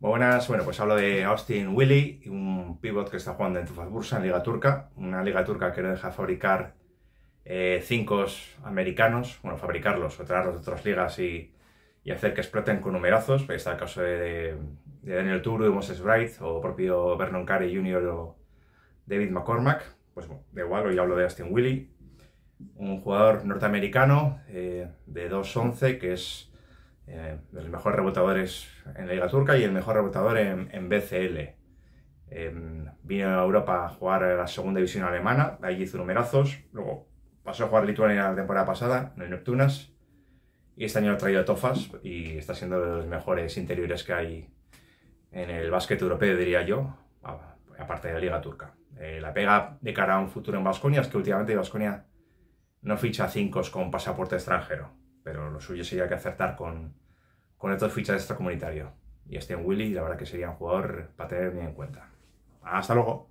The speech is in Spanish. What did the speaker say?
Buenas, bueno, pues hablo de Austin Willy, un pivot que está jugando en Tufas Bursa, en Liga Turca, una Liga Turca que no deja fabricar eh, cincos americanos, bueno, fabricarlos o traerlos de otras ligas y, hacer que exploten con numerazos. Ahí está el caso de, Daniel Turu, de Moses Bright, o propio Vernon Carey Jr. o David McCormack. Pues bueno, da igual, hoy hablo de Austin Willy, un jugador norteamericano eh, de de 2'11 que es eh, de los mejores rebotadores en la Liga Turca y el mejor rebotador en, BCL. Em, vino a Europa a jugar la segunda división alemana, allí hizo numerazos, luego pasó a jugar Lituania la temporada pasada, en Neptunas, y este año ha traído a Tofas y está siendo de los mejores interiores que hay en el básquet europeo, diría yo, aparte de la Liga Turca. Eh, la pega de cara a un futuro en Vasconia es que últimamente Vasconia no ficha cinco con pasaporte extranjero pero lo suyo sería que acertar con, con estos fichajes comunitario. Y en Willy, la verdad que sería un jugador para tener bien en cuenta. Hasta luego.